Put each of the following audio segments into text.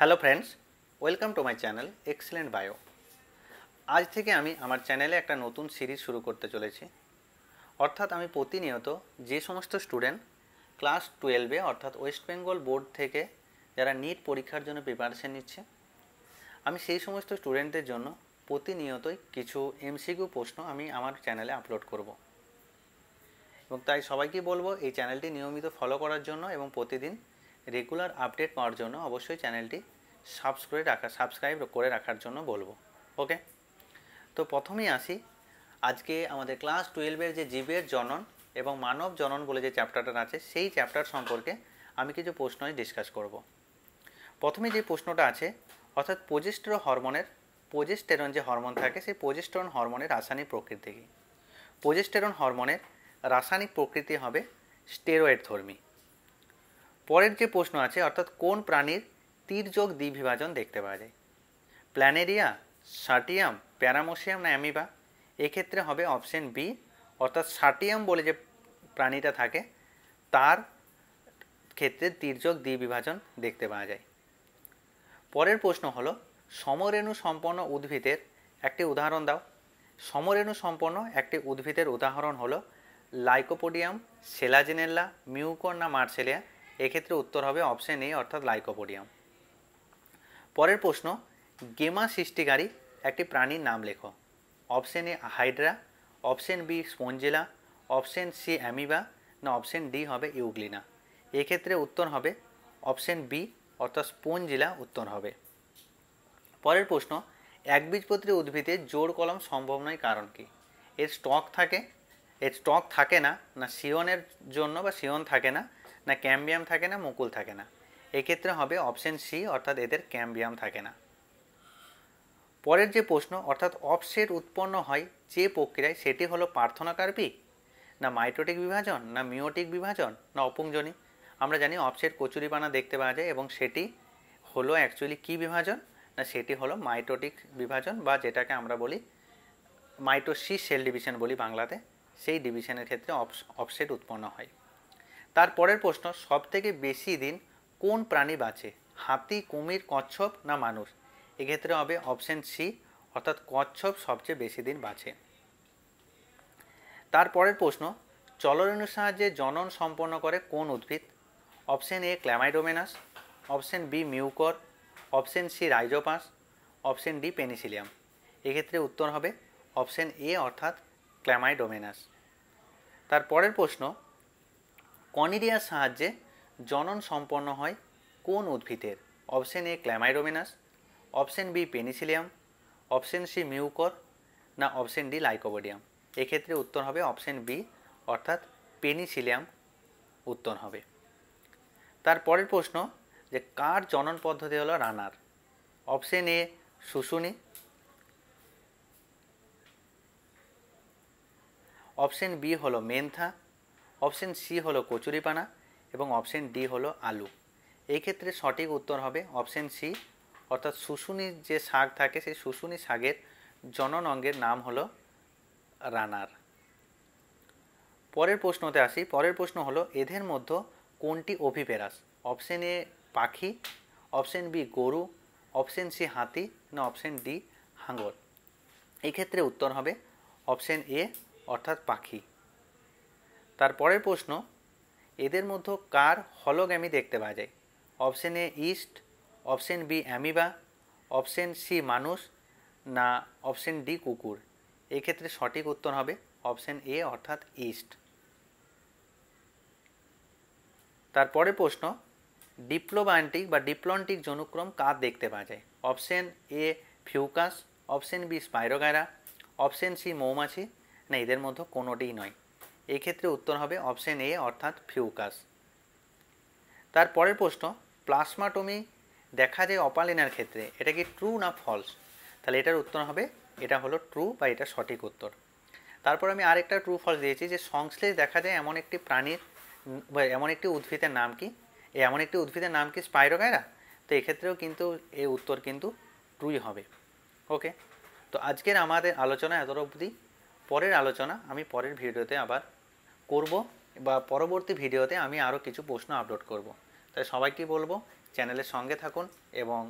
Hello friends welcome to my channel excellent bio আজ থেকে আমি আমার চ্যানেলে একটা নতুন সিরিজ শুরু করতে চলেছি অর্থাৎ আমি প্রতিনিয়ত যে সমস্ত স্টুডেন্ট ক্লাস টুয়েলভে অর্থাৎ ওয়েস্ট বেঙ্গল বোর্ড থেকে যারা নিট পরীক্ষার জন্য প্রিপারেশান নিচ্ছে আমি সেই সমস্ত স্টুডেন্টদের জন্য প্রতিনিয়তই কিছু এমসিকিউ প্রশ্ন আমি আমার চ্যানেলে আপলোড করব এবং তাই সবাইকে বলবো এই চ্যানেলটি নিয়মিত ফলো করার জন্য এবং প্রতিদিন রেগুলার আপডেট পাওয়ার জন্য অবশ্যই চ্যানেলটি সাবস্ক্রাইব রাখা সাবস্ক্রাইব করে রাখার জন্য বলবো ওকে তো প্রথমেই আসি আজকে আমাদের ক্লাস টুয়েলভের যে জীবের জনন এবং মানব জনন বলে যে চ্যাপ্টারটা আছে সেই চ্যাপ্টার সম্পর্কে আমি কিছু প্রশ্ন ডিসকাস করব। প্রথমে যে প্রশ্নটা আছে অর্থাৎ প্রজেস্টর হরমোনের প্রজেস্টেরন যে হরমোন থাকে সেই প্রজেস্টেরন হরমোনের রাসায়নিক প্রকৃতি কী প্রজেস্টেরন হরমোনের রাসায়নিক প্রকৃতি হবে স্টেরয়েড ধর্মী পরের যে প্রশ্ন আছে অর্থাৎ কোন প্রাণীর তীর্যক দ্বিবিভাজন দেখতে পাওয়া যায় প্ল্যানেরিয়া সাটিয়াম প্যারামোসিয়াম না অ্যামিবা এক্ষেত্রে হবে অপশন বি অর্থাৎ সাটিয়াম বলে যে প্রাণীটা থাকে তার ক্ষেত্রে তীর্যক দ্বিবিভাজন দেখতে পাওয়া যায় পরের প্রশ্ন হলো সমরেণু সম্পন্ন উদ্ভিদের একটি উদাহরণ দাও সমরেণু সম্পন্ন একটি উদ্ভিদের উদাহরণ হলো লাইকোপোডিয়াম সেলাজেনেল্লা মিউকর না মার্সেলিয়া এক্ষেত্রে উত্তর হবে অপশান এ অর্থাৎ লাইকোপোডিয়াম পরের প্রশ্ন গেমা সৃষ্টিকারী একটি প্রাণীর নাম লেখো option A hydra option B spongilla option C amoeba না অপশান ডি হবে ইউগ্লিনা এক্ষেত্রে উত্তর হবে অপশান বি অর্থাৎ স্পঞ্জিলা উত্তর হবে পরের প্রশ্ন একবীজপত্রী উদ্ভিদে জোর কলম সম্ভব নয় কারণ কি এর স্টক থাকে এর স্টক থাকে না না শিয়নের জন্য বা শিয়ন থাকে না না ক্যাম্বিয়াম থাকে না মুকুল থাকে না এক্ষেত্রে হবে অপশন সি অর্থাৎ এদের ক্যাম্বিয়াম থাকে না পরের যে প্রশ্ন অর্থাৎ অফসেট উৎপন্ন হয় যে প্রক্রিয়ায় সেটি হলো প্রার্থনাকার্পী না মাইটোটিক বিভাজন না মিওটিক বিভাজন না অপুংজনী আমরা জানি অফসেট কচুরিপানা দেখতে পাওয়া যায় এবং সেটি হলো অ্যাকচুয়ালি কী বিভাজন না সেটি হলো মাইটোটিক বিভাজন বা যেটাকে আমরা বলি মাইটোসিস সেল ডিভিশন বলি বাংলাতে সেই ডিভিশনের ক্ষেত্রে অফসেট উৎপন্ন হয় তারপরের প্রশ্ন সব থেকে বেশি দিন কোন প্রাণী বাঁচে হাতি কুমির কচ্ছপ না মানুষ এক্ষেত্রে হবে অপশন সি অর্থাৎ কচ্ছপ সবচেয়ে বেশি দিন বাঁচে তারপরের প্রশ্ন চলরেণুর সাহায্যে জনন সম্পন্ন করে কোন উদ্ভিদ option A chlamydomonas option B mucor option C rhizopus option D penicillium এক্ষেত্রে উত্তর হবে অপশন এ অর্থাৎ ক্ল্যামাইডোমেনাস তার পরের প্রশ্ন কনিডিয়ার সাহায্যে জনন সম্পন্ন হয় কোন উদ্ভিদের option A chlamydomonas option B penicillium option C mucor না অপশন ডি লাইকোবোডিয়াম এক্ষেত্রে উত্তর হবে অপশন বি অর্থাৎ পেনিসিলিয়াম উত্তর হবে তার পরের প্রশ্ন যে কার জনন পদ্ধতি হলো রানার অপশন এ শুশুনি অপশন বি হলো মেন্থা অপশন সি হলো কচুরিপানা এবং অপশন ডি হলো আলু এই ক্ষেত্রে সঠিক উত্তর হবে অপশন সি অর্থাৎ শুশুনির যে শাক থাকে সেই শুশুনি শাকের জনন অঙ্গের নাম হলো রানার পরের প্রশ্নতে আসি পরের প্রশ্ন হলো এদের মধ্যে কোনটি অভিপেরাস অপশন এ পাখি অপশন বি গরু অপশন সি হাতি না অপশন ডি হাঙ্গর এক্ষেত্রে উত্তর হবে অপশন এ অর্থাৎ পাখি তারপরের প্রশ্ন এদের মধ্যে কার হলোগ্যামি দেখতে পাওয়া যায় option A yeast option B amoeba option C মানুষ না অপশন ডি কুকুর এক্ষেত্রে সঠিক উত্তর হবে অপশন এ অর্থাৎ ইস্ট তারপরে প্রশ্ন ডিপ্লোবায়ন্টিক বা ডিপ্লন্টিক জনুক্রম কার দেখতে পাওয়া যায় option A fucus option B spirogyra option C মৌমাছি না এদের মধ্যে কোনোটিই নয় এক্ষেত্রে উত্তর হবে অপশন এ অর্থাৎ ফিউকাস তারপরের প্রশ্ন প্লাসমাটোমি দেখা যায় অপালিনার ক্ষেত্রে এটা কি ট্রু না ফলস তাহলে এটার উত্তর হবে এটা হলো ট্রু বা এটা সঠিক উত্তর তারপর আমি আরেকটা ট্রু ফলস দিয়েছি যে সংশ্লেষ দেখা যায় এমন একটি প্রাণীর এমন একটি উদ্ভিদের নাম কি এমন একটি উদ্ভিদের নাম কি স্পাইরোগায়রা তো এক্ষেত্রেও কিন্তু এই উত্তর কিন্তু ট্রুই হবে ওকে তো আজকের আমাদের আলোচনা এত অবধি পরের আলোচনা আমি পরের ভিডিওতে আবার করব বা পরবর্তী ভিডিওতে আমি আরও কিছু প্রশ্ন আপলোড করব তাই সবাইকে বলবো চ্যানেলের সঙ্গে থাকুন এবং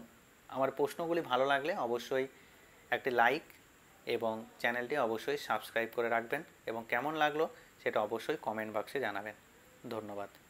আমার প্রশ্নগুলি ভালো লাগলে অবশ্যই একটি লাইক এবং চ্যানেলটি অবশ্যই সাবস্ক্রাইব করে রাখবেন এবং কেমন লাগলো সেটা অবশ্যই কমেন্ট বক্সে জানাবেন ধন্যবাদ